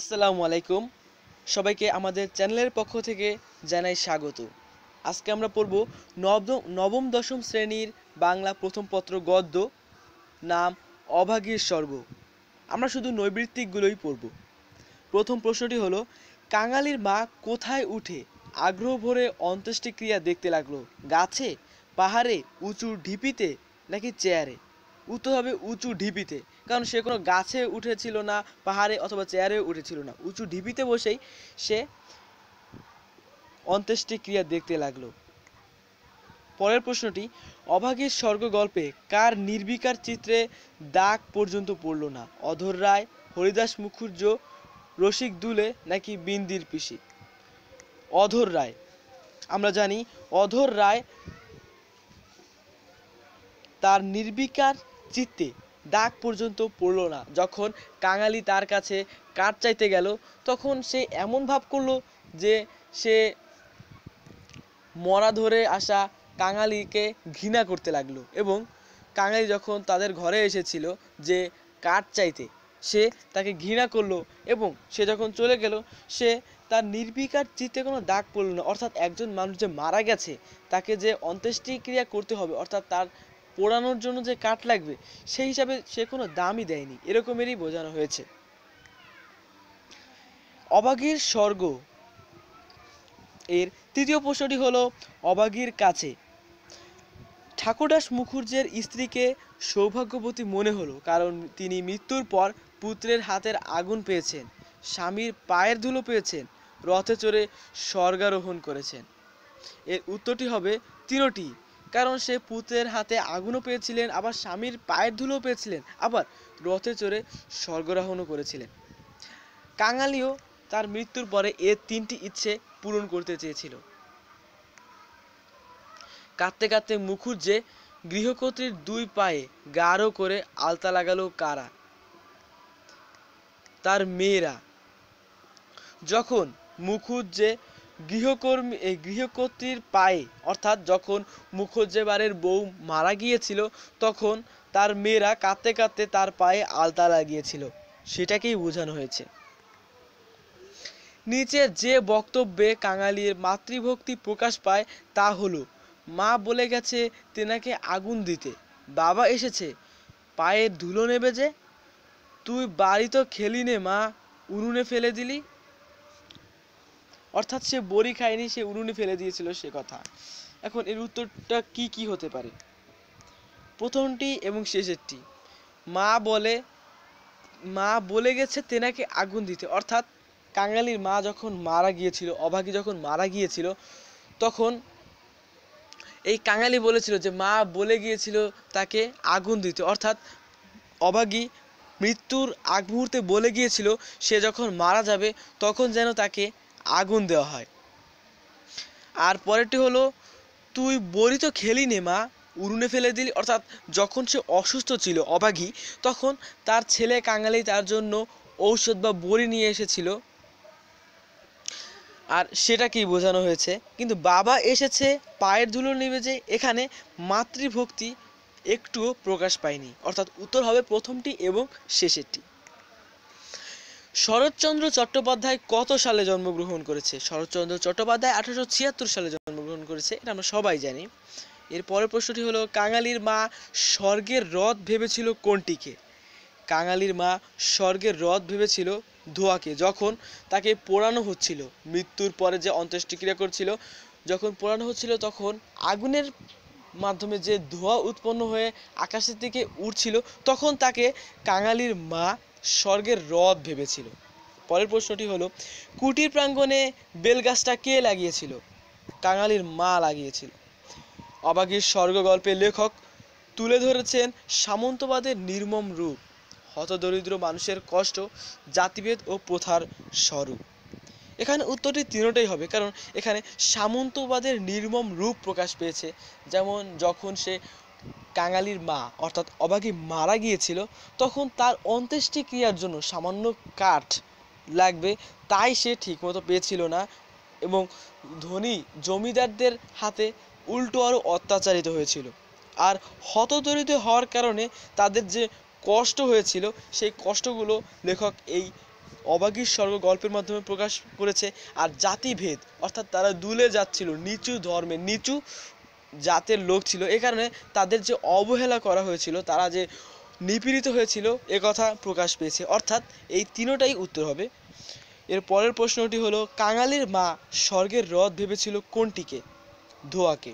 আসসালামু আলাইকুম সবাইকে আমাদের চ্যানেলের পক্ষ থেকে জানাই স্বাগত আজকে আমরা পড়ব নবম দশম শ্রেণীর বাংলা প্রথম পত্র গদ্য নাম অভাগীর স্বর্গ আমরা শুধু নৈবৃত্তিকগুলোই পড়ব প্রথম প্রশ্নটি হলো কাঙালির মা কোথায় উঠে আগ্রহ ভরে অন্ত্যেষ্টিক্রিয়া দেখতে লাগলো গাছে পাহাড়ে উঁচু ঢিপিতে নাকি চেয়ারে উঠতে হবে উঁচু ঢিপিতে কারণ সে কোনো গাছে উঠেছিল না পাহাড়ে অথবা চেয়ারে উঠেছিল না উঁচু ঢিপিতে বসেই সে অন্ত্যেষ্টিক্রিয়া দেখতে লাগলো পরের প্রশ্নটি অভাগীর স্বর্গ গল্পে কার নির্বিকার চিত্রে দাগ পর্যন্ত পড়ল না অধর রায় হরিদাস মুখুর্য রসিক দুলে নাকি বিন্দির পিসি অধর রায় আমরা জানি অধর রায় তার নির্বিকার চিত্তে দাগ পর্যন্ত পড়ল না যখন কাঙালি তার কাছে কাঠ চাইতে গেল তখন সে এমন ভাব করলো যে সে মরা ধরে আসা কাঙালিকে ঘৃণা করতে লাগলো এবং কাঙালি যখন তাদের ঘরে এসেছিল যে কাঠ চাইতে সে তাকে ঘৃণা করলো এবং সে যখন চলে গেল সে তার নির্বিকার চিত্তে কোনো দাগ পড়ল না অর্থাৎ একজন মানুষ যে মারা গেছে তাকে যে অন্ত্যেষ্টিক্রিয়া করতে হবে অর্থাৎ তার পোড়ানোর জন্য যে কাঠ লাগবে সেই হিসাবে সে কোনো দামই দেয়নি এরকমেরই বোঝানো হয়েছে অবাগীর স্বর্গ এর তৃতীয় প্রশ্নটি হল অবাগীর কাছে ঠাকুরদাস মুখুর্জের স্ত্রীকে সৌভাগ্যবতী মনে হলো কারণ তিনি মৃত্যুর পর পুত্রের হাতের আগুন পেয়েছেন স্বামীর পায়ের ধুলো পেয়েছেন রথে চড়ে স্বর্গারোহণ করেছেন এর উত্তরটি হবে তিনটি কারণ সে পুত্রের হাতে আগুনও পেয়েছিলেন আবার স্বামীর পায়ের ধুলো পেয়েছিলেন আবার রথে চড়ে স্বর্গরাহনও করেছিলেন কাঙালিও তার মৃত্যুর পরে এ তিনটি ইচ্ছে পূরণ করতে চেয়েছিল কাঁদতে কাঁদতে মুখুজ্জে গৃহকর্ত্রীর দুই পায়ে গাঢ় করে আলতা লাগালো কারা তার মেয়েরা যখন মুখুজ্জে গৃহকর্মী গৃহকর্ত্রীর পায়ে অর্থাৎ যখন মুখোজ্জেবারের বউ মারা গিয়েছিল তখন তার মেয়েরা কাঁদতে কাঁদতে তার পায়ে আলতা লাগিয়েছিল সেটাকেই বোঝানো হয়েছে নিচে যে বক্তব্যে কাঙালির মাতৃভক্তি প্রকাশ পায় তা হলো মা বলে গেছে তেনাকে আগুন দিতে বাবা এসেছে পায়ের ধুলো নেবে যে তুই বাড়ি তো খেলি নে মা উনুনে ফেলে দিলি অর্থাৎ সে বড়ি খায়নি সে উনুনে ফেলে দিয়েছিল সে কথা এখন এর উত্তরটা কি কি হতে পারে প্রথমটি এবং শেষেরটি মা বলে মা বলে গেছে তেনাকে আগুন দিতে অর্থাৎ কাঙালির মা যখন মারা গিয়েছিল অভাগী যখন মারা গিয়েছিল তখন এই কাঙালি বলেছিল যে মা বলে গিয়েছিল তাকে আগুন দিতে অর্থাৎ অভাগী মৃত্যুর আগ মুহূর্তে বলে গিয়েছিল সে যখন মারা যাবে তখন যেন তাকে আগুন দেওয়া হয় আর পরেরটি হলো তুই বড়ি তো খেলি নে মা উড়ুনে ফেলে দিলি অর্থাৎ যখন সে অসুস্থ ছিল অভাগী তখন তার ছেলে কাঙালি তার জন্য ঔষধ বা বড়ি নিয়ে এসেছিল আর সেটাকেই বোঝানো হয়েছে কিন্তু বাবা এসেছে পায়ের ধুলো নেবে যে এখানে মাতৃভক্তি একটুও প্রকাশ পায়নি অর্থাৎ উত্তর হবে প্রথমটি এবং শেষেরটি শরৎচন্দ্র চট্টোপাধ্যায় কত সালে জন্মগ্রহণ করেছে শরৎচন্দ্র চট্টোপাধ্যায় আঠারোশো ছিয়াত্তর সালে জন্মগ্রহণ করেছে এটা আমরা সবাই জানি এর পরের প্রশ্নটি হলো কাঙালির মা স্বর্গের রথ ভেবেছিল কোনটিকে কাঙালির মা স্বর্গের রথ ভেবেছিল ধোয়াকে যখন তাকে পোড়ানো হচ্ছিল মৃত্যুর পরে যে অন্ত্যেষ্টিক্রিয়া করছিল যখন পোড়ানো হচ্ছিল তখন আগুনের মাধ্যমে যে ধোঁয়া উৎপন্ন হয়ে আকাশের দিকে উঠছিল তখন তাকে কাঙালির মা স্বর্গের রথ ভেবেছিল পরের প্রশ্নটি হলো কুটির প্রাঙ্গণে বেলগাছটা কে লাগিয়েছিল কাঙালির মা লাগিয়েছিল অবাগীর স্বর্গ গল্পের লেখক তুলে ধরেছেন সামন্তবাদের নির্মম রূপ হতদরিদ্র মানুষের কষ্ট জাতিভেদ ও প্রথার স্বরূপ এখানে উত্তরটি তিনটাই হবে কারণ এখানে সামন্তবাদের নির্মম রূপ প্রকাশ পেয়েছে যেমন যখন সে কাঙালির মা অর্থাৎ অভাগী মারা গিয়েছিল তখন তার অন্ত্যেষ্টিক্রিয়ার জন্য সামান্য কাঠ লাগবে তাই সে ঠিকমতো পেয়েছিল না এবং ধনী জমিদারদের হাতে উল্টো আরও অত্যাচারিত হয়েছিল আর হতদরিত হওয়ার কারণে তাদের যে কষ্ট হয়েছিল সেই কষ্টগুলো লেখক এই অবাগীর স্বর্গ গল্পের মাধ্যমে প্রকাশ করেছে আর জাতিভেদ অর্থাৎ তারা দুলে যাচ্ছিল নিচু ধর্মে নিচু জাতের লোক ছিল এ কারণে তাদের যে অবহেলা করা হয়েছিল তারা যে নিপীড়িত হয়েছিল এ কথা প্রকাশ পেয়েছে অর্থাৎ এই তিনোটাই উত্তর হবে এর পরের প্রশ্নটি হলো কাঙালির মা স্বর্গের রথ ভেবেছিল কোনটিকে ধোয়াকে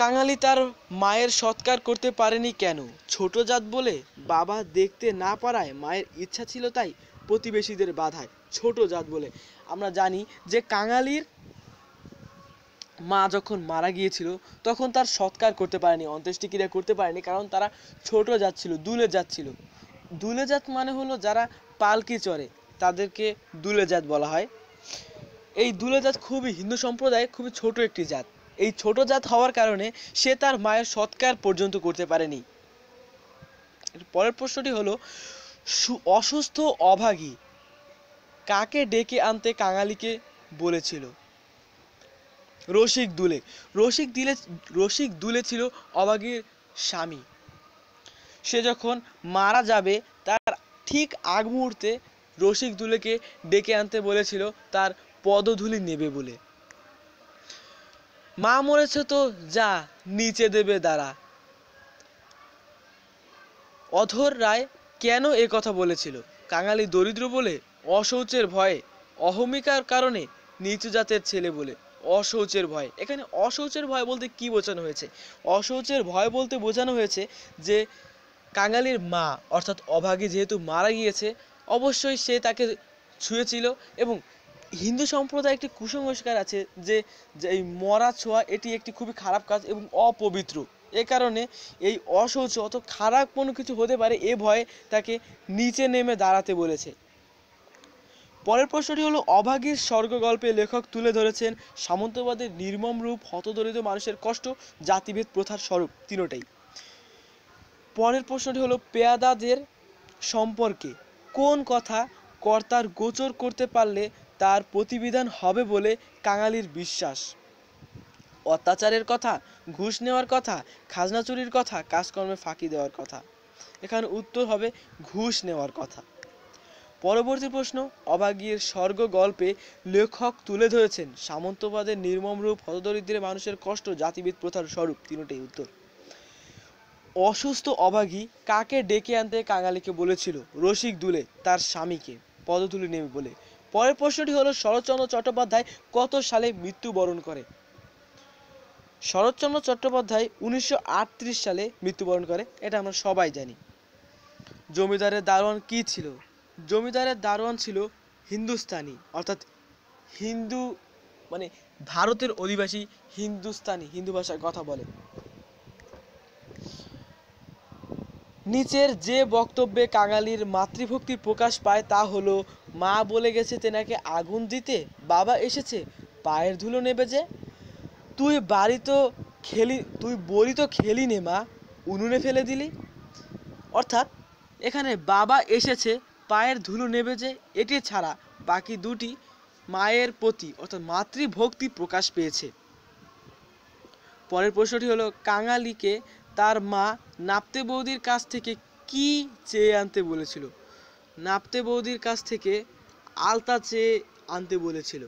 কাঙালি তার মায়ের সৎকার করতে পারেনি কেন ছোট জাত বলে বাবা দেখতে না পারায় মায়ের ইচ্ছা ছিল তাই প্রতিবেশীদের বাধায় ছোট জাত বলে আমরা জানি যে কাঙালির মা যখন মারা গিয়েছিল তখন তার সৎকার করতে পারেনি অন্ত্যেষ্টিক্রিয়া করতে পারেনি কারণ তারা ছোট জাত ছিল দুলে জাত ছিল দুলে জাত মানে হলো যারা পালকি চড়ে তাদেরকে দুলে জাত বলা হয় এই দুলে জাত খুবই হিন্দু সম্প্রদায় খুবই ছোট একটি জাত এই ছোট জাত হওয়ার কারণে সে তার মায়ের সৎকার পর্যন্ত করতে পারেনি পরের প্রশ্নটি হলো অসুস্থ অভাগী কাকে ডেকে আনতে কাঙালিকে বলেছিল রসিক দুলে রসিক দিলে রসিক দুলে ছিল অভাগীর স্বামী সে যখন মারা যাবে তার ঠিক আগ মুহূর্তে রসিক দুলেকে ডেকে আনতে বলেছিল তার পদধূলি নেবে বলে মা মরেছে তো যা নিচে দেবে দাঁড়া অধর রায় কেন এ কথা বলেছিল কাঙালি দরিদ্র বলে অশৌচের ভয়ে অহমিকার কারণে নিচু জাতের ছেলে বলে অশৌচের ভয় এখানে অশৌচের ভয় বলতে কি বোঝানো হয়েছে অশৌচের ভয় বলতে বোঝানো হয়েছে যে কাঙালির মা অর্থাৎ অভাগী যেহেতু মারা গিয়েছে অবশ্যই সে তাকে ছুঁয়েছিল এবং হিন্দু সম্প্রদায় একটি কুসংস্কার আছে যে এই মরা ছোঁয়া এটি একটি খুবই খারাপ কাজ এবং অপবিত্র এ কারণে এই অশৌচ অত খারাপ কোনো কিছু হতে পারে এ ভয়ে তাকে নিচে নেমে দাঁড়াতে বলেছে পরের প্রশ্নটি হলো অভাগীর স্বর্গ গল্পে লেখক তুলে ধরেছেন সামন্তবাদের নির্মম রূপ হতদরিদ্র মানুষের কষ্ট জাতিভেদ প্রথার স্বরূপ তিনটাই পরের প্রশ্নটি হলো পেয়াদাদের সম্পর্কে কোন কথা কর্তার গোচর করতে পারলে তার প্রতিবিধান হবে বলে কাঙালির বিশ্বাস অত্যাচারের কথা ঘুষ নেওয়ার কথা খাজনা চুরির কথা কাজকর্মে ফাঁকি দেওয়ার কথা এখানে উত্তর হবে ঘুষ নেওয়ার কথা পরবর্তী প্রশ্ন অভাগীর স্বর্গ গল্পে লেখক তুলে ধরেছেন সামন্তবাদের নির্মম রূপ হতদরিদ্রের মানুষের কষ্ট জাতিবিদ প্রথার স্বরূপ তিনটেই উত্তর অসুস্থ অভাগী কাকে ডেকে আনতে কাঙালিকে বলেছিল রসিক দুলে তার স্বামীকে পদতুলি নেবে বলে পরের প্রশ্নটি হলো শরৎচন্দ্র চট্টোপাধ্যায় কত সালে মৃত্যুবরণ করে শরৎচন্দ্র চট্টোপাধ্যায় উনিশশো সালে মৃত্যুবরণ করে এটা আমরা সবাই জানি জমিদারের দারোয়ান কি ছিল জমিদারের দারোয়ান ছিল হিন্দুস্তানি অর্থাৎ হিন্দু মানে ভারতের অধিবাসী হিন্দুস্তানি হিন্দু ভাষায় কথা বলে নিচের যে বক্তব্যে কাঙালির মাতৃভক্তি প্রকাশ পায় তা হলো মা বলে গেছে তেনাকে আগুন দিতে বাবা এসেছে পায়ের ধুলো নেবে যে তুই বাড়ি তো খেলি তুই বড়ি তো খেলি নে মা উনুনে ফেলে দিলি অর্থাৎ এখানে বাবা এসেছে পায়ের ধুলো যে এটি ছাড়া বাকি দুটি মায়ের প্রতি অর্থাৎ মাতৃভক্তি প্রকাশ পেয়েছে পরের প্রশ্নটি হলো কাঙালিকে তার মা নাপতে বৌদির কাছ থেকে কি চেয়ে আনতে বলেছিল নাপতে বৌদির কাছ থেকে আলতা চেয়ে আনতে বলেছিল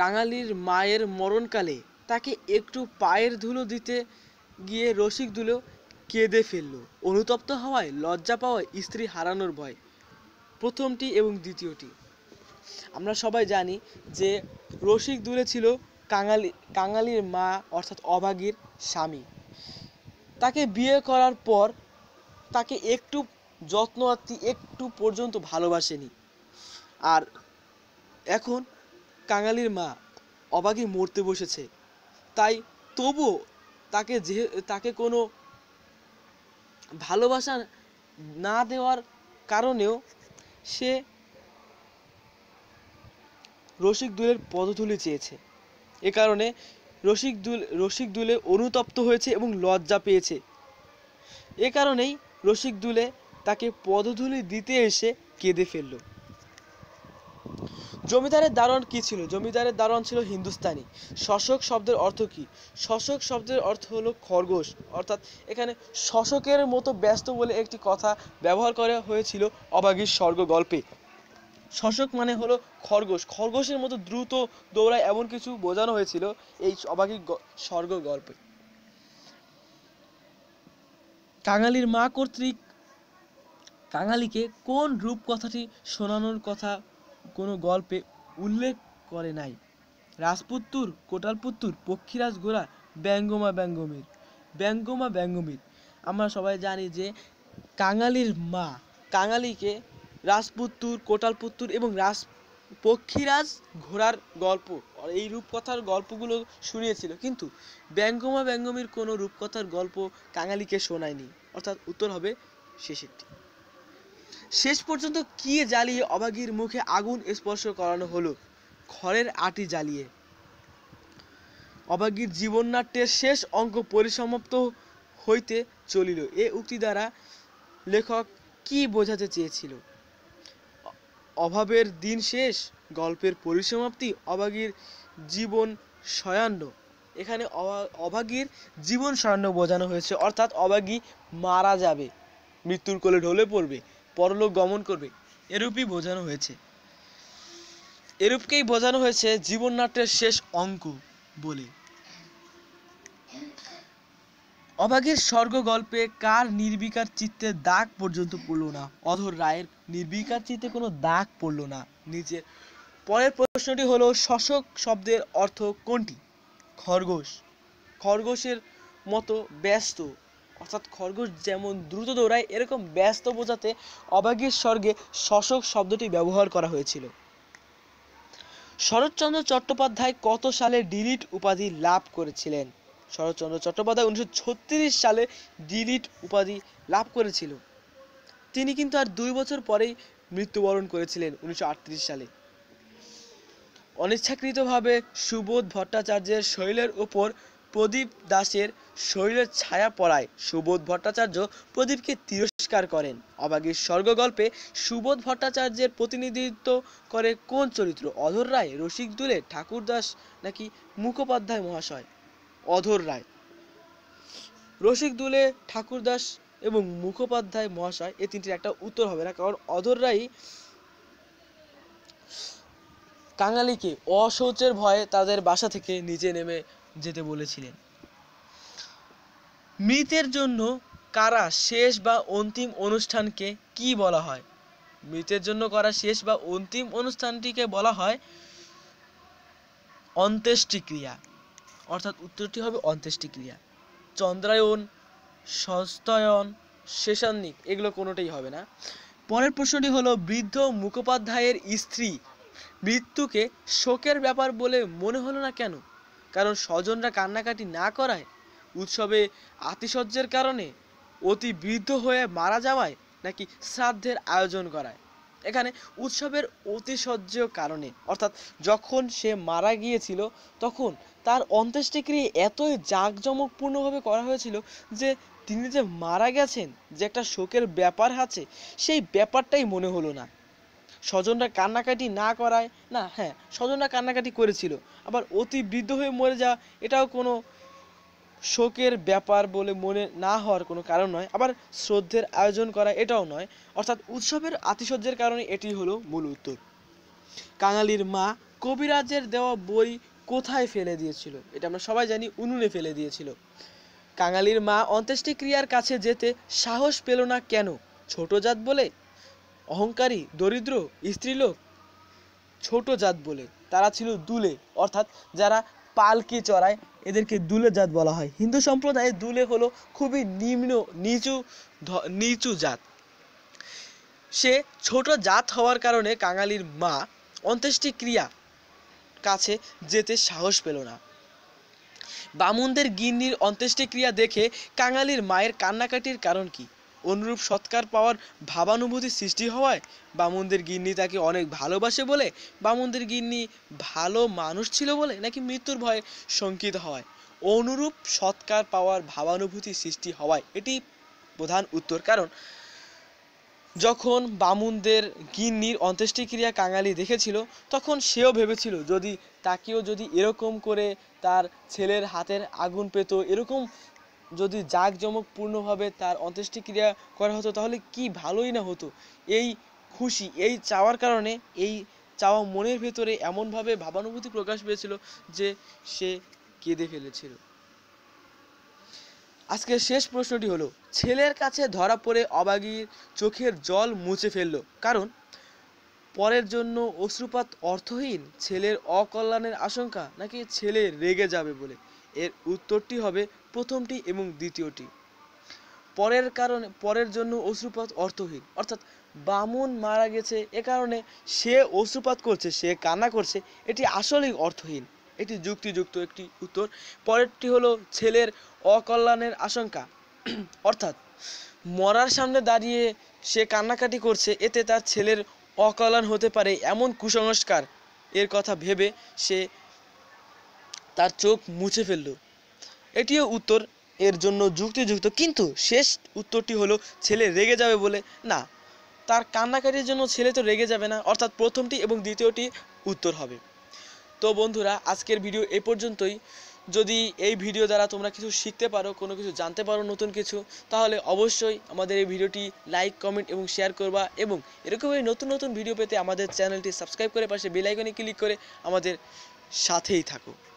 কাঙালির মায়ের মরণকালে তাকে একটু পায়ের ধুলো দিতে গিয়ে রসিক দুলো কেঁদে ফেলল অনুতপ্ত হওয়ায় লজ্জা পাওয়ায় স্ত্রী হারানোর ভয় প্রথমটি এবং দ্বিতীয়টি আমরা সবাই জানি যে রসিক দূরে ছিল কাঙালি কাঙালির মা অর্থাৎ অভাগীর স্বামী তাকে বিয়ে করার পর তাকে একটু যত্ন আত্মি একটু পর্যন্ত ভালোবাসেনি আর এখন কাঙালির মা অভাগী মরতে বসেছে তাই তবুও তাকে যে তাকে কোনো ভালোবাসা না দেওয়ার কারণেও সে রসিক দুলের পদধুলি চেয়েছে এ কারণে রসিক দুল রসিক দুলে অনুতপ্ত হয়েছে এবং লজ্জা পেয়েছে এ কারণেই রসিক দুলে তাকে পদধুলি দিতে এসে কেঁদে ফেললো জমিদারের দারণ কি ছিল জমিদারের দারণ ছিল হিন্দুস্তানি শশক শব্দের অর্থ কি শশক শব্দের অর্থ হলো খরগোশ অর্থাৎ এখানে শশকের মতো ব্যস্ত বলে একটি কথা ব্যবহার করা হয়েছিল অভাগীর স্বর্গ গল্পে শশক মানে হলো খরগোশ খরগোশের মতো দ্রুত দৌড়ায় এমন কিছু বোঝানো হয়েছিল এই অভাগীর স্বর্গ গল্পে কাঙালির মা কর্তৃক কাঙালিকে কোন রূপ কথাটি শোনানোর কথা কোনো গল্পে উল্লেখ করে নাই রাজপুত্তুর কোটালপুত্তুর পক্ষীরাজ ঘোড়া ব্যঙ্গমা ব্যঙ্গমীর ব্যঙ্গমা ব্যঙ্গমীর আমরা সবাই জানি যে কাঙালির মা কাঙালিকে রাজপুত্তুর কোটালপুত্তুর এবং রাজ পক্ষীরাজ ঘোড়ার গল্প এই রূপকথার গল্পগুলো শুনিয়েছিল কিন্তু ব্যঙ্গমা ব্যঙ্গমীর কোনো রূপকথার গল্প কাঙালিকে শোনায়নি অর্থাৎ উত্তর হবে শেষেরটি শেষ পর্যন্ত কি জ্বালিয়ে অভাগীর মুখে আগুন স্পর্শ করানো হলো খড়ের আটি জ্বালিয়ে অভাগীর জীবননাট্যের শেষ অঙ্ক পরিসমাপ্ত হইতে চলিল এ উক্তি দ্বারা লেখক কি বোঝাতে চেয়েছিল অভাবের দিন শেষ গল্পের পরিসমাপ্তি অভাগীর জীবন সয়ান্ন এখানে অভাগীর জীবন সয়ান্ন বোঝানো হয়েছে অর্থাৎ অভাগী মারা যাবে মৃত্যুর কোলে ঢলে পড়বে পরলোক গমন করবে এরূপই বোঝানো হয়েছে এরূপকেই বোঝানো হয়েছে জীবননাট্যের শেষ অঙ্ক বলে অভাগের স্বর্গ গল্পে কার নির্বিকার চিত্তে দাগ পর্যন্ত পড়ল না অধর রায়ের নির্বিকার চিত্তে কোনো দাগ পড়ল না নিজের পরের প্রশ্নটি হলো শশক শব্দের অর্থ কোনটি খরগোশ খরগোশের মতো ব্যস্ত অর্থাৎ খরগোশ যেমন দ্রুত দৌড়ায় এরকম ব্যস্ত বোঝাতে অভাগীর স্বর্গে শশক শব্দটি ব্যবহার করা হয়েছিল শরৎচন্দ্র চট্টোপাধ্যায় কত সালে ডিলিট উপাধি লাভ করেছিলেন শরৎচন্দ্র চট্টোপাধ্যায় উনিশশো সালে ডিলিট উপাধি লাভ করেছিল তিনি কিন্তু আর দুই বছর পরেই মৃত্যুবরণ করেছিলেন উনিশশো সালে অনিচ্ছাকৃতভাবে সুবোধ ভট্টাচার্যের শৈলের ওপর প্রদীপ দাসের শরীরের ছায়া পড়ায় সুবোধ ভট্টাচার্য প্রদীপকে তিরস্কার করেন অবাগীর স্বর্গ গল্পে সুবোধ ভট্টাচার্যের প্রতিনিধিত্ব করে কোন চরিত্র অধর রায় রসিক দুলে ঠাকুরদাস নাকি মুখোপাধ্যায় মহাশয় অধর রায় রসিক দুলে ঠাকুরদাস এবং মুখোপাধ্যায় মহাশয় এ তিনটির একটা উত্তর হবে না কারণ অধর রায় কাঙালিকে অশৌচের ভয়ে তাদের বাসা থেকে নিচে নেমে যেতে বলেছিলেন মৃতের জন্য কারা শেষ বা অন্তিম অনুষ্ঠানকে কী বলা হয় মৃতের জন্য করা শেষ বা অন্তিম অনুষ্ঠানটিকে বলা হয় অন্ত্যেষ্টিক্রিয়া অর্থাৎ উত্তরটি হবে অন্ত্যেষ্টিক্রিয়া চন্দ্রায়ন সস্তায়ন শেষান্নিক এগুলো কোনোটাই হবে না পরের প্রশ্নটি হলো বৃদ্ধ মুখোপাধ্যায়ের স্ত্রী মৃত্যুকে শোকের ব্যাপার বলে মনে হলো না কেন কারণ স্বজনরা কান্নাকাটি না করায় উৎসবে আতিশয্যের কারণে অতি বৃদ্ধ হয়ে মারা যাওয়ায় নাকি শ্রাদ্ধের আয়োজন করায় এখানে উৎসবের অতিশয্য কারণে অর্থাৎ যখন সে মারা গিয়েছিল তখন তার অন্ত্যেষ্টিক্রিয়া এতই জাঁকজমকপূর্ণভাবে করা হয়েছিল যে তিনি যে মারা গেছেন যে একটা শোকের ব্যাপার আছে সেই ব্যাপারটাই মনে হলো না স্বজনরা কান্নাকাটি না করায় না হ্যাঁ স্বজনরা কান্নাকাটি করেছিল আবার অতি বৃদ্ধ হয়ে মরে যাওয়া এটাও কোনো শোকের ব্যাপার বলে মনে না হওয়ার কোনো কারণ নয় আবার শ্রদ্ধের আয়োজন করা এটাও নয় অর্থাৎ উৎসবের আতিশয্যের কারণে এটি হলো মূল উত্তর কাঙালির মা কবিরাজের দেওয়া বই কোথায় ফেলে দিয়েছিল এটা আমরা সবাই জানি উনুনে ফেলে দিয়েছিল কাঙালির মা অন্ত্যেষ্টিক্রিয়ার কাছে যেতে সাহস পেল না কেন ছোট জাত বলে অহংকারী দরিদ্র স্ত্রীলোক ছোট জাত বলে তারা ছিল দুলে অর্থাৎ যারা পালকি চড়ায় এদেরকে দুলে জাত বলা হয় হিন্দু সম্প্রদায়ে দুলে হলো খুবই নিম্ন নিচু নিচু জাত সে ছোট জাত হওয়ার কারণে কাঙালির মা অন্ত্যেষ্টিক্রিয়া কাছে যেতে সাহস পেল না বামুনদের গিন্নির অন্ত্যেষ্টিক্রিয়া দেখে কাঙালির মায়ের কান্নাকাটির কারণ কী অনুরূপ সৎকার পাওয়ার ভাবানুভূতি সৃষ্টি হওয়ায় বামুনদের গিন্নি তাকে অনেক ভালোবাসে বলে বামুনদের গিন্নি ভালো মানুষ ছিল বলে নাকি মৃত্যুর ভয়ে শঙ্কিত হওয়ায় অনুরূপ সৎকার পাওয়ার ভাবানুভূতি সৃষ্টি হওয়ায় এটি প্রধান উত্তর কারণ যখন বামুনদের গিন্নির অন্ত্যেষ্টিক্রিয়া কাঙালি দেখেছিল তখন সেও ভেবেছিল যদি তাকেও যদি এরকম করে তার ছেলের হাতের আগুন পেত এরকম যদি জাঁকজমকপূর্ণভাবে তার অন্ত্যেষ্টিক্রিয়া করা হতো তাহলে কি ভালোই না হতো এই খুশি এই চাওয়ার কারণে এই চাওয়া মনের ভেতরে এমনভাবে ভাবানুভূতি প্রকাশ পেয়েছিল যে সে কেঁদে ফেলেছিল আজকে শেষ প্রশ্নটি হলো ছেলের কাছে ধরা পড়ে অবাগীর চোখের জল মুছে ফেলল কারণ পরের জন্য অশ্রুপাত অর্থহীন ছেলের অকল্যাণের আশঙ্কা নাকি ছেলে রেগে যাবে বলে এর উত্তরটি হবে প্রথমটি এবং দ্বিতীয়টি পরের কারণে পরের জন্য অশ্রুপাত অর্থহীন অর্থাৎ বামুন মারা গেছে এ কারণে সে অশ্রুপাত করছে সে কান্না করছে এটি আসলেই অর্থহীন এটি যুক্তিযুক্ত একটি উত্তর পরেরটি হলো ছেলের অকল্যাণের আশঙ্কা অর্থাৎ মরার সামনে দাঁড়িয়ে সে কান্নাকাটি করছে এতে তার ছেলের অকল্যাণ হতে পারে এমন কুসংস্কার এর কথা ভেবে সে তার চোখ মুছে ফেলল এটিও উত্তর এর জন্য যুক্তিযুক্ত কিন্তু শেষ উত্তরটি হলো ছেলে রেগে যাবে বলে না তার কান্নাকাটির জন্য ছেলে তো রেগে যাবে না অর্থাৎ প্রথমটি এবং দ্বিতীয়টি উত্তর হবে তো বন্ধুরা আজকের ভিডিও এ পর্যন্তই যদি এই ভিডিও দ্বারা তোমরা কিছু শিখতে পারো কোনো কিছু জানতে পারো নতুন কিছু তাহলে অবশ্যই আমাদের এই ভিডিওটি লাইক কমেন্ট এবং শেয়ার করবা এবং এরকমই নতুন নতুন ভিডিও পেতে আমাদের চ্যানেলটি সাবস্ক্রাইব করে পাশে বেলাইকনে ক্লিক করে আমাদের সাথেই থাকো